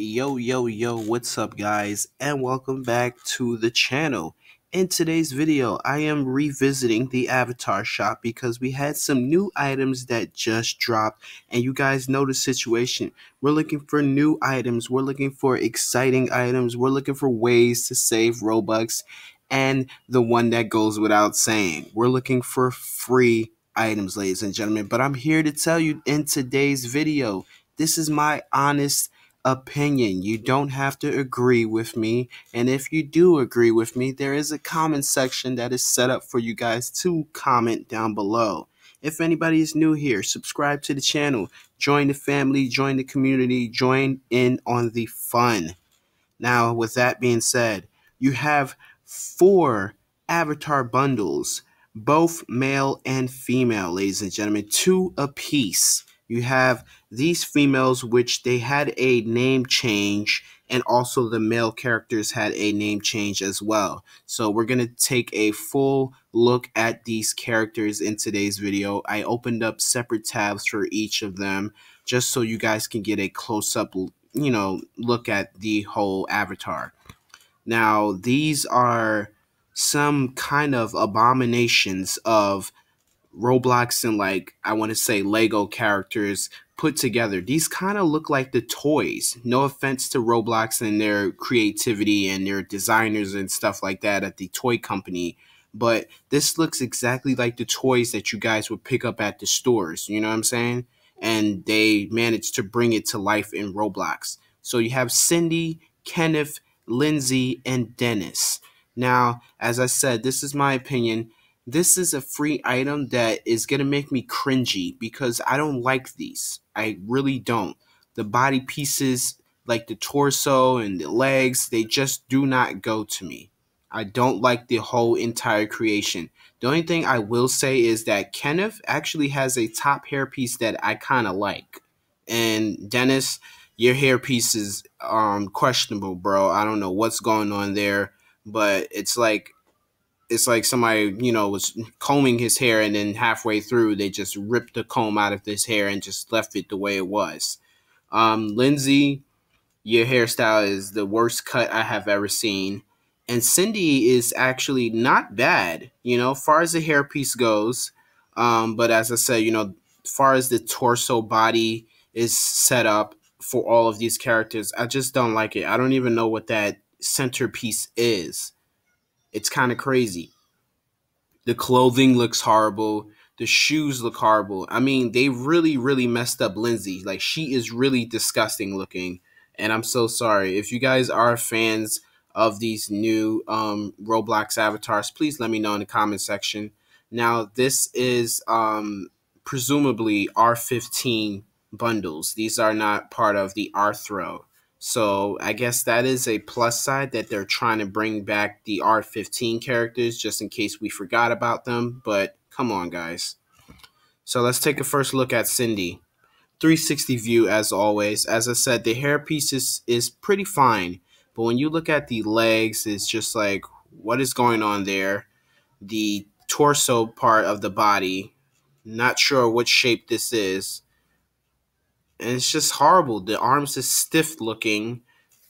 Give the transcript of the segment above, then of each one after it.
Yo, yo, yo, what's up, guys, and welcome back to the channel. In today's video, I am revisiting the Avatar shop because we had some new items that just dropped, and you guys know the situation. We're looking for new items, we're looking for exciting items, we're looking for ways to save Robux, and the one that goes without saying, we're looking for free items, ladies and gentlemen. But I'm here to tell you in today's video, this is my honest opinion. You don't have to agree with me. And if you do agree with me, there is a comment section that is set up for you guys to comment down below. If anybody is new here, subscribe to the channel, join the family, join the community, join in on the fun. Now, with that being said, you have four avatar bundles, both male and female, ladies and gentlemen, two apiece you have these females which they had a name change and also the male characters had a name change as well so we're going to take a full look at these characters in today's video i opened up separate tabs for each of them just so you guys can get a close up you know look at the whole avatar now these are some kind of abominations of Roblox and like I want to say Lego characters put together. These kind of look like the toys. No offense to Roblox and their creativity and their designers and stuff like that at the toy company, but this looks exactly like the toys that you guys would pick up at the stores, you know what I'm saying? And they managed to bring it to life in Roblox. So you have Cindy, Kenneth, Lindsay, and Dennis. Now, as I said, this is my opinion this is a free item that is going to make me cringy because I don't like these. I really don't. The body pieces, like the torso and the legs, they just do not go to me. I don't like the whole entire creation. The only thing I will say is that Kenneth actually has a top hairpiece that I kind of like. And Dennis, your hairpiece is um, questionable, bro. I don't know what's going on there, but it's like it's like somebody you know was combing his hair and then halfway through they just ripped the comb out of his hair and just left it the way it was um, lindsay your hairstyle is the worst cut i have ever seen and cindy is actually not bad you know far as the hairpiece goes um, but as i said you know far as the torso body is set up for all of these characters i just don't like it i don't even know what that centerpiece is it's kind of crazy. The clothing looks horrible. The shoes look horrible. I mean, they really, really messed up Lindsay. Like, she is really disgusting looking. And I'm so sorry. If you guys are fans of these new um, Roblox avatars, please let me know in the comment section. Now, this is um, presumably R15 bundles. These are not part of the throw. So I guess that is a plus side that they're trying to bring back the R15 characters just in case we forgot about them. But come on, guys. So let's take a first look at Cindy. 360 view as always. As I said, the hairpiece is, is pretty fine. But when you look at the legs, it's just like, what is going on there? The torso part of the body, not sure what shape this is and it's just horrible. The arms is stiff looking.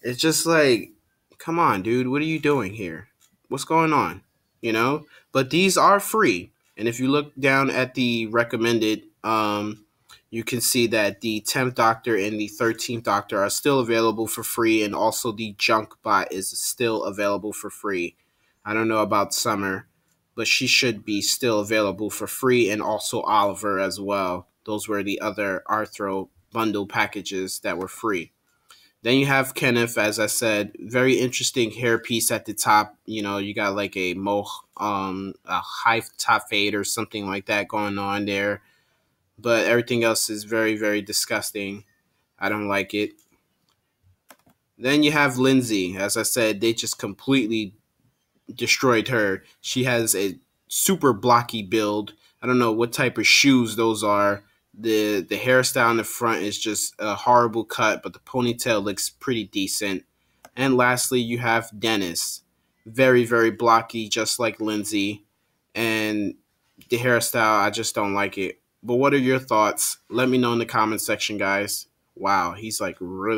It's just like, come on, dude, what are you doing here? What's going on? You know? But these are free. And if you look down at the recommended, um, you can see that the 10th Doctor and the 13th Doctor are still available for free, and also the Junk Bot is still available for free. I don't know about Summer, but she should be still available for free, and also Oliver as well. Those were the other Arthro bundle packages that were free. Then you have Kenneth, as I said, very interesting hair piece at the top. You know, you got like a mo, um, a high top fade or something like that going on there. But everything else is very, very disgusting. I don't like it. Then you have Lindsay. As I said, they just completely destroyed her. She has a super blocky build. I don't know what type of shoes those are, the the hairstyle in the front is just a horrible cut, but the ponytail looks pretty decent. And lastly, you have Dennis, very very blocky, just like Lindsay, and the hairstyle I just don't like it. But what are your thoughts? Let me know in the comment section, guys. Wow, he's like really.